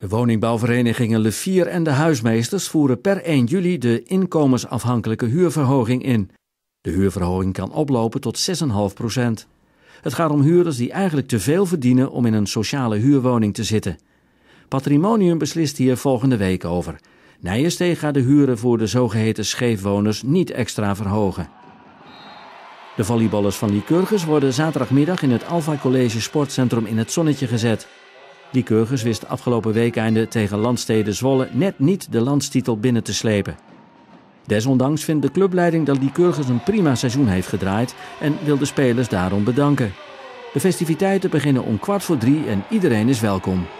De woningbouwverenigingen Levier en de huismeesters voeren per 1 juli de inkomensafhankelijke huurverhoging in. De huurverhoging kan oplopen tot 6,5 Het gaat om huurders die eigenlijk te veel verdienen om in een sociale huurwoning te zitten. Patrimonium beslist hier volgende week over. Nijensteeg gaat de huren voor de zogeheten scheefwoners niet extra verhogen. De volleyballers van Lycurgus worden zaterdagmiddag in het Alfa College Sportcentrum in het zonnetje gezet. Die Keurgers wist afgelopen weekeinde tegen landsteden Zwolle net niet de landstitel binnen te slepen. Desondanks vindt de clubleiding dat die Keurgers een prima seizoen heeft gedraaid en wil de spelers daarom bedanken. De festiviteiten beginnen om kwart voor drie en iedereen is welkom.